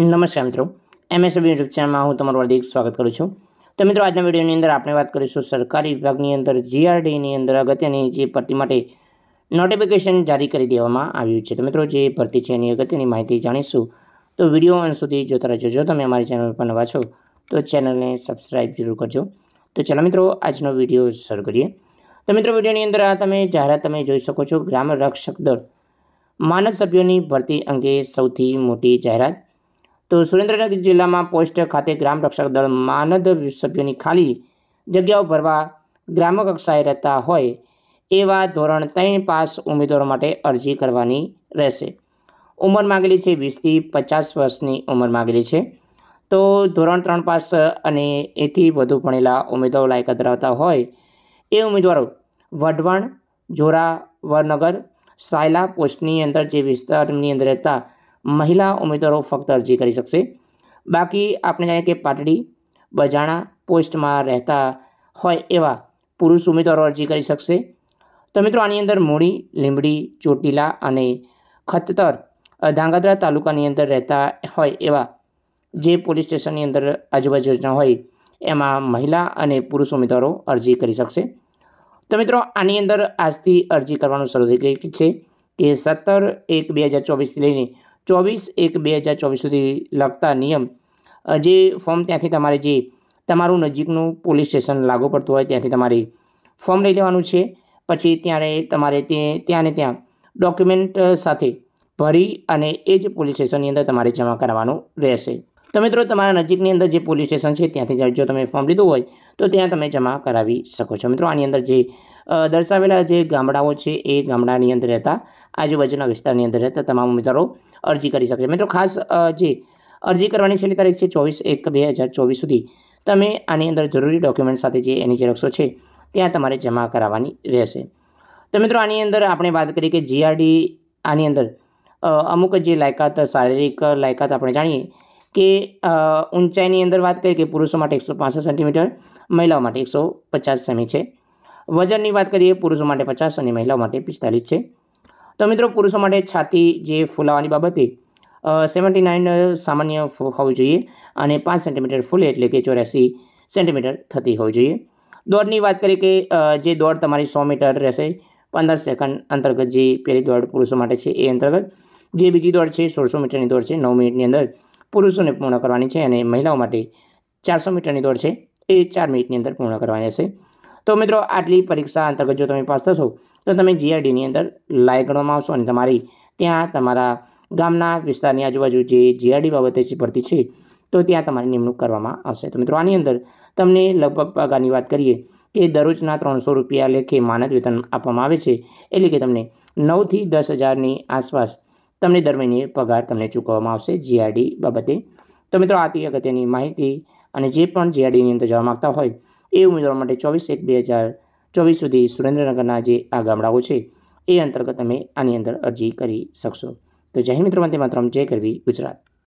નમસ્કાર મિત્રો MSB YouTube ચેનલમાં હું તમારું હાર્દિક સ્વાગત કરું છું તો મિત્રો આજના વિડીયોની અંદર આપણે વાત કરીશું સરકારી વિભાગની અંદર જીઆરડીની અંદર અગત્યની જે ભરતી માટે નોટિફિકેશન જારી કરી દેવામાં આવ્યું છે તો મિત્રો જે ભરતી છે એની અગત્યની માહિતી જાણીશું તો વિડીયો અંત સુધી જોતા રહેજો જો તમે અમારી ચેનલ પર નવા છો તો ચેનલને સબસ્ક્રાઈબ જરૂર કરજો તો ચાલો મિત્રો આજનો વિડીયો શરૂ કરીએ તો મિત્રો વિડીયોની અંદર આ તમે જાહેરાત તમે જોઈ શકો છો ગ્રામ રક્ષક દળ માનવ સભ્યોની ભરતી અંગે સૌથી મોટી જાહેરાત તો સુરેન્દ્રનગર જિલ્લામાં પોસ્ટ ખાતે ગ્રામ રક્ષક દળ માનદ સભ્યોની ખાલી જગ્યાઓ ભરવા ગ્રામ કક્ષાએ રહેતા હોય એવા ધોરણ ત્રણ પાસ ઉમેદવારો માટે અરજી કરવાની રહેશે ઉંમર માંગેલી છે વીસથી પચાસ વર્ષની ઉંમર માંગેલી છે તો ધોરણ ત્રણ પાસ અને એથી વધુ ભણેલા ઉમેદવારો લાયકાત ધરાવતા હોય એ ઉમેદવારો વઢવાણ જોરા વરનગર સાયલા પોસ્ટની અંદર જે વિસ્તારની અંદર રહેતા મહિલા ઉમેદવારો ફક્ત અરજી કરી શકશે બાકી આપણે જાણીએ કે પાટડી બજાણા પોસ્ટમાં રહેતા હોય એવા પુરુષ ઉમેદવારો અરજી કરી શકશે તો મિત્રો આની અંદર મૂળી લીંબડી ચોટીલા અને ખતતર ધાંગધ્રા તાલુકાની અંદર રહેતા હોય એવા જે પોલીસ સ્ટેશનની અંદર આજુબાજુ યોજના હોય એમાં મહિલા અને પુરુષ ઉમેદવારો અરજી કરી શકશે તો મિત્રો આની અંદર આજથી અરજી કરવાનું શરૂ થઈ ગઈ છે કે સત્તર એક બે હજાર ચોવીસથી લઈને ચોવીસ એક બે હજાર ચોવીસ સુધી લગતા નિયમ જે ફોર્મ ત્યાંથી તમારે જે તમારું નજીકનું પોલીસ સ્ટેશન લાગુ પડતું હોય ત્યાંથી તમારે ફોર્મ લઈ લેવાનું છે પછી ત્યારે તમારે તે ત્યાં ને ત્યાં ડોક્યુમેન્ટ સાથે ભરી અને એ જ પોલીસ સ્ટેશનની અંદર તમારે જમા કરાવવાનું રહેશે તો મિત્રો તમારા નજીકની અંદર જે પોલીસ સ્ટેશન છે ત્યાંથી જો તમે ફોર્મ લીધું હોય તો ત્યાં તમે જમા કરાવી શકો છો મિત્રો આની અંદર જે દર્શાવેલા જે ગામડાઓ છે એ ગામડાની અંદર રહેતા આજુબાજુના વિસ્તારની અંદર રહેતા તમામ ઉમેદવારો અરજી કરી શકશે મિત્રો ખાસ જે અરજી કરવાની છેલ્લી તારીખ છે ચોવીસ એક બે હજાર ચોવીસ સુધી તમે આની અંદર જરૂરી ડોક્યુમેન્ટ સાથે જે એની ઝેરોક્ષો છે ત્યાં તમારે જમા કરાવવાની રહેશે તો મિત્રો આની અંદર આપણે વાત કરીએ કે જીઆરડી આની અંદર અમુક જે લાયકાત શારીરિક લાયકાત આપણે જાણીએ કે ઊંચાઈની અંદર વાત કરીએ કે પુરુષો માટે એકસો પાંસઠ સેન્ટીમીટર મહિલાઓ માટે એકસો પચાસ સેમી છે વજનની વાત કરીએ પુરુષો માટે પચાસ અને મહિલાઓ માટે પિસ્તાલીસ છે તો મિત્રો પુરુષો માટે છાતી જે ફૂલાવાની બાબતે સેવન્ટી નાઇન સામાન્ય હોવી જોઈએ અને પાંચ સેન્ટીમીટર ફૂલે એટલે કે ચોર્યાસી સેન્ટીમીટર થતી હોવી જોઈએ દોડની વાત કરીએ કે જે દોડ તમારી સો મીટર રહેશે પંદર સેકન્ડ અંતર્ગત જે પહેલી દોડ પુરુષો માટે છે એ અંતર્ગત જે બીજી દોડ છે સોળસો મીટરની દોડ છે નવ મિનિટની અંદર પુરુષોને પૂર્ણ કરવાની છે અને મહિલાઓ માટે ચારસો મીટરની દોડ છે એ ચાર મિનિટની અંદર પૂર્ણ કરવાની હશે તો મિત્રો આટલી પરીક્ષા અંતર્ગત જો તમે પાસ થશો તો તમે જીઆરડીની અંદર લાયક ગણવામાં આવશો અને તમારી ત્યાં તમારા ગામના વિસ્તારની આજુબાજુ જે જીઆરડી બાબતે ભરતી છે તો ત્યાં તમારી નિમણૂક કરવામાં આવશે તો મિત્રો આની અંદર તમને લગભગ પગારની વાત કરીએ કે દરરોજના ત્રણસો રૂપિયા લેખે માનદ વેતન આપવામાં આવે છે એટલે કે તમને નવથી દસ હજારની આસપાસ તમને દર મહિને પગાર તમને ચૂકવવામાં આવશે જીઆરડી બાબતે તો મિત્રો આથી અગત્યની માહિતી અને જે પણ જીઆરડીની અંદર જવા માગતા હોય એ ઉમેદવાર માટે ચોવીસ એક બે હજાર ચોવીસ સુધી સુરેન્દ્રનગરના જે આ ગામડાઓ છે એ અંતર્ગત તમે આની અંદર અરજી કરી શકશો તો જય મિત્રો માટે માત્ર જય કરવી ગુજરાત